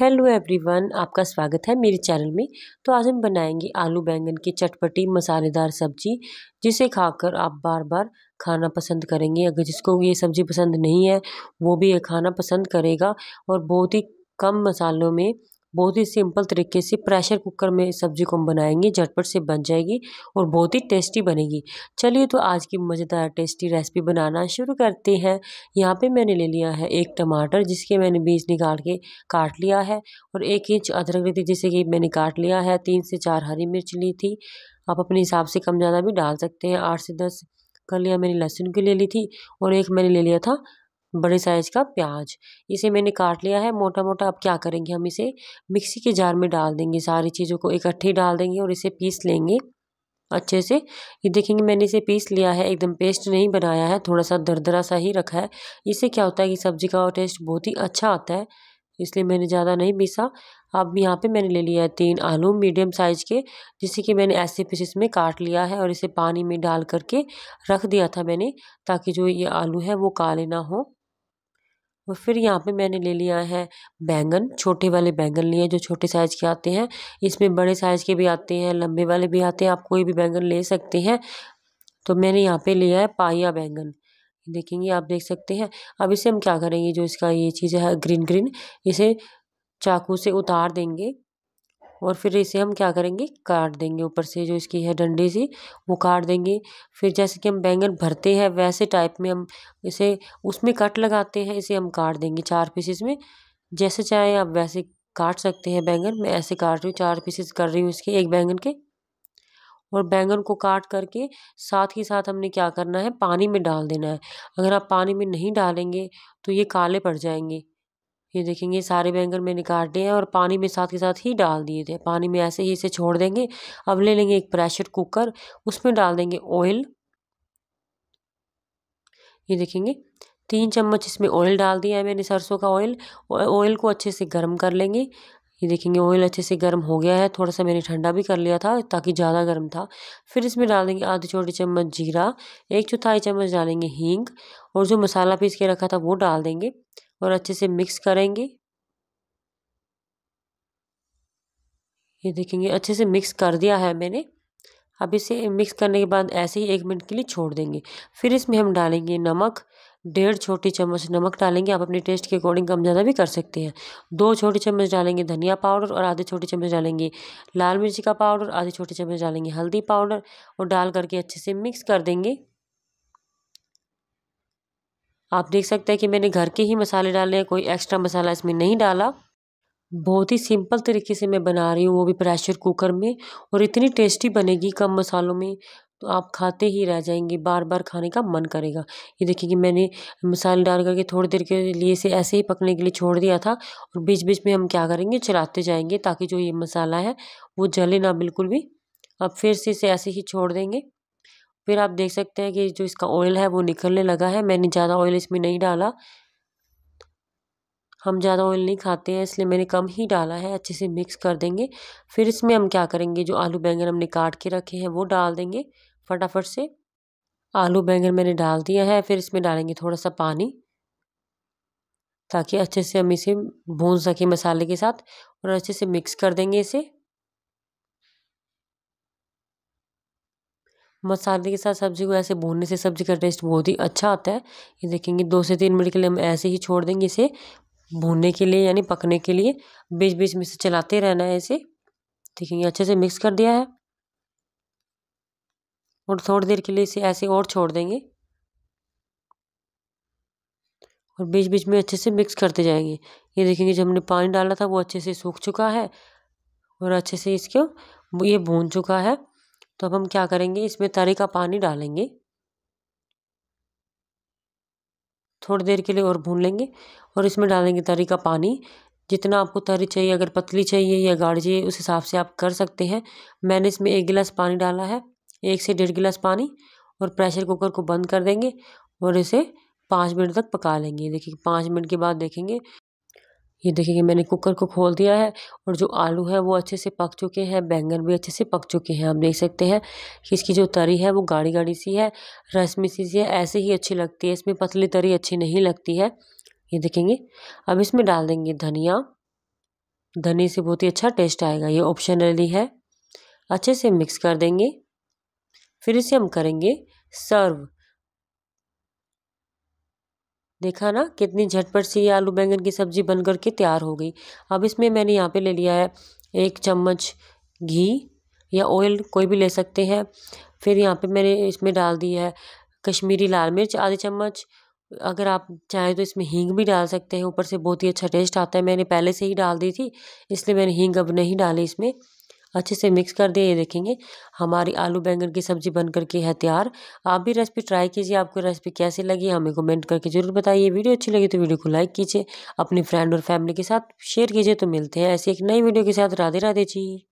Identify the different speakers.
Speaker 1: hello everyone आपका स्वागत है मेरे चैनल में तो आज हम बनाएंगे आलू बैंगन की चटपटी मसालेदार सब्जी जिसे खाकर आप बार बार खाना पसंद करेंगे अगर जिसको ये सब्ज़ी पसंद नहीं है वो भी ये खाना पसंद करेगा और बहुत ही कम मसालों में बहुत ही सिंपल तरीके से प्रेशर कुकर में सब्ज़ी को हम बनाएंगे झटपट से बन जाएगी और बहुत ही टेस्टी बनेगी चलिए तो आज की मज़ेदार टेस्टी रेसिपी बनाना शुरू करते हैं यहाँ पे मैंने ले लिया है एक टमाटर जिसके मैंने बीज निकाल के काट लिया है और एक इंच अदरक ली थी जिसे कि मैंने काट लिया है तीन से चार हरी मिर्च ली थी आप अपने हिसाब से कम ज़्यादा भी डाल सकते हैं आठ से दस कर लिया मैंने लहसुन की ले ली थी और एक मैंने ले लिया था बड़े साइज़ का प्याज इसे मैंने काट लिया है मोटा मोटा अब क्या करेंगे हम इसे मिक्सी के जार में डाल देंगे सारी चीज़ों को इकट्ठे डाल देंगे और इसे पीस लेंगे अच्छे से ये देखेंगे मैंने इसे पीस लिया है एकदम पेस्ट नहीं बनाया है थोड़ा सा दरदरा सा ही रखा है इससे क्या होता है कि सब्ज़ी का टेस्ट बहुत ही अच्छा आता है इसलिए मैंने ज़्यादा नहीं पीसा अब यहाँ पे मैंने ले लिया है तीन आलू मीडियम साइज़ के जिसे कि मैंने ऐसे पीसेस में काट लिया है और इसे पानी में डाल करके रख दिया था मैंने ताकि जो ये आलू है वो काले ना हो और फिर यहाँ पे मैंने ले लिया है बैंगन छोटे वाले बैंगन लिए जो छोटे साइज़ के आते हैं इसमें बड़े साइज़ के भी आते हैं लंबे वाले भी आते हैं आप कोई भी बैंगन ले सकते हैं तो मैंने यहाँ पे लिया है पाया बैंगन देखेंगे आप देख सकते हैं अब इसे हम क्या करेंगे जो इसका ये चीज़ है ग्रीन ग्रीन इसे चाकू से उतार देंगे और फिर इसे हम क्या करेंगे काट देंगे ऊपर से जो इसकी है डंडी सी वो काट देंगे फिर जैसे कि हम बैंगन भरते हैं वैसे टाइप में हम इसे उसमें कट लगाते हैं इसे हम काट देंगे चार पीसेस में जैसे चाहे आप वैसे काट सकते हैं बैंगन मैं ऐसे काट रही हूँ चार पीसेस कर रही हूँ इसके एक बैंगन के और बैंगन को काट करके साथ ही साथ हमने क्या करना है पानी में डाल देना है अगर आप पानी में नहीं डालेंगे तो ये काले पड़ जाएंगे ये देखेंगे सारे बैंगन मैंने काट दिए हैं और पानी में साथ के साथ ही डाल दिए थे पानी में ऐसे ही इसे छोड़ देंगे अब ले लेंगे एक प्रेशर कुकर उसमें डाल देंगे ऑयल ये देखेंगे तीन चम्मच इसमें ऑयल डाल दिया है मैंने सरसों का ऑयल ऑयल को अच्छे से गर्म कर लेंगे ये देखेंगे ऑयल अच्छे से गर्म हो गया है थोड़ा सा मैंने ठंडा भी कर लिया था ताकि ज़्यादा गर्म था फिर इसमें डाल देंगे आधे छोटे चम्मच जीरा एक चौथाई चम्मच डालेंगे हींग और जो मसाला पीस के रखा था वो डाल देंगे और अच्छे से मिक्स करेंगे ये देखेंगे अच्छे से मिक्स कर दिया है मैंने अब इसे मिक्स करने के बाद ऐसे ही एक मिनट के लिए छोड़ देंगे फिर इसमें हम डालेंगे नमक डेढ़ छोटी चम्मच नमक डालेंगे आप अपने टेस्ट के अकॉर्डिंग कम ज़्यादा भी कर सकते हैं दो छोटी चम्मच डालेंगे धनिया पाउडर और आधे छोटी चम्मच डालेंगे लाल मिर्ची का पाउडर आधे छोटे चम्मच डालेंगे हल्दी पाउडर और डाल करके अच्छे से मिक्स कर देंगे आप देख सकते हैं कि मैंने घर के ही मसाले डाले हैं कोई एक्स्ट्रा मसाला इसमें नहीं डाला बहुत ही सिंपल तरीके से मैं बना रही हूँ वो भी प्रेशर कुकर में और इतनी टेस्टी बनेगी कम मसालों में तो आप खाते ही रह जाएंगे बार बार खाने का मन करेगा ये देखिए कि मैंने मसाले डाल करके थोड़ी देर के लिए इसे ऐसे ही पकने के लिए छोड़ दिया था और बीच बीच में हम क्या करेंगे चलाते जाएंगे ताकि जो ये मसाला है वो जले ना बिल्कुल भी अब फिर से इसे ऐसे ही छोड़ देंगे फिर आप देख सकते हैं कि जो इसका ऑयल है वो निकलने लगा है मैंने ज़्यादा ऑयल इसमें नहीं डाला हम ज़्यादा ऑयल नहीं खाते हैं इसलिए मैंने कम ही डाला है अच्छे से मिक्स कर देंगे फिर इसमें हम क्या करेंगे जो आलू बैंगन हमने काट के रखे हैं वो डाल देंगे फटाफट से आलू बैंगन मैंने डाल दिया है फिर इसमें डालेंगे थोड़ा सा पानी ताकि अच्छे से हम इसे भून सकें मसाले के साथ और अच्छे से मिक्स कर देंगे इसे मसाले के साथ सब्ज़ी को ऐसे भूनने से सब्ज़ी का टेस्ट बहुत ही अच्छा आता है ये देखेंगे दो से तीन मिनट के लिए हम ऐसे ही छोड़ देंगे इसे भूनने के लिए यानी पकने के लिए बीच बीच में से चलाते रहना है इसे देखेंगे अच्छे से मिक्स कर दिया है और थोड़ी देर के लिए इसे ऐसे और छोड़ देंगे और बीच बीच में अच्छे से मिक्स करते जाएंगे ये देखेंगे जो हमने पानी डाला था वो अच्छे से सूख चुका है और अच्छे से इसको ये भून चुका है तो अब हम क्या करेंगे इसमें तरी का पानी डालेंगे थोड़ी देर के लिए और भून लेंगे और इसमें डालेंगे तरी का पानी जितना आपको तरी चाहिए अगर पतली चाहिए या गाढ़ी चाहिए उस हिसाब से आप कर सकते हैं मैंने इसमें एक गिलास पानी डाला है एक से डेढ़ गिलास पानी और प्रेशर कुकर को बंद कर देंगे और इसे पाँच मिनट तक पका लेंगे देखिए पाँच मिनट के बाद देखेंगे ये देखिए कि मैंने कुकर को खोल दिया है और जो आलू है वो अच्छे से पक चुके हैं बैंगन भी अच्छे से पक चुके हैं आप देख सकते हैं कि इसकी जो तरी है वो गाढ़ी गाढ़ी सी है रस्मी सी सी है ऐसे ही अच्छी लगती है इसमें पतली तरी अच्छी नहीं लगती है ये देखेंगे अब इसमें डाल देंगे धनिया धनिया से बहुत ही अच्छा टेस्ट आएगा ये ऑप्शनली है अच्छे से मिक्स कर देंगे फिर इसे हम करेंगे सर्व देखा ना कितनी झटपट सी आलू बैंगन की सब्ज़ी बन के तैयार हो गई अब इसमें मैंने यहाँ पे ले लिया है एक चम्मच घी या ऑयल कोई भी ले सकते हैं फिर यहाँ पे मैंने इसमें डाल दिया है कश्मीरी लाल मिर्च आधे चम्मच अगर आप चाहें तो इसमें हींग भी डाल सकते हैं ऊपर से बहुत ही अच्छा टेस्ट आता है मैंने पहले से ही डाल दी थी इसलिए मैंने हींग अब नहीं डाली इसमें अच्छे से मिक्स कर दिया ये देखेंगे हमारी आलू बैंगन की सब्जी बन करके है तैयार आप भी रेसिपी ट्राई कीजिए आपको रेसिपी कैसी लगी हमें कमेंट करके जरूर बताइए वीडियो अच्छी लगी तो वीडियो को लाइक कीजिए अपने फ्रेंड और फैमिली के साथ शेयर कीजिए तो मिलते हैं ऐसी एक नई वीडियो के साथ राधे राधे जी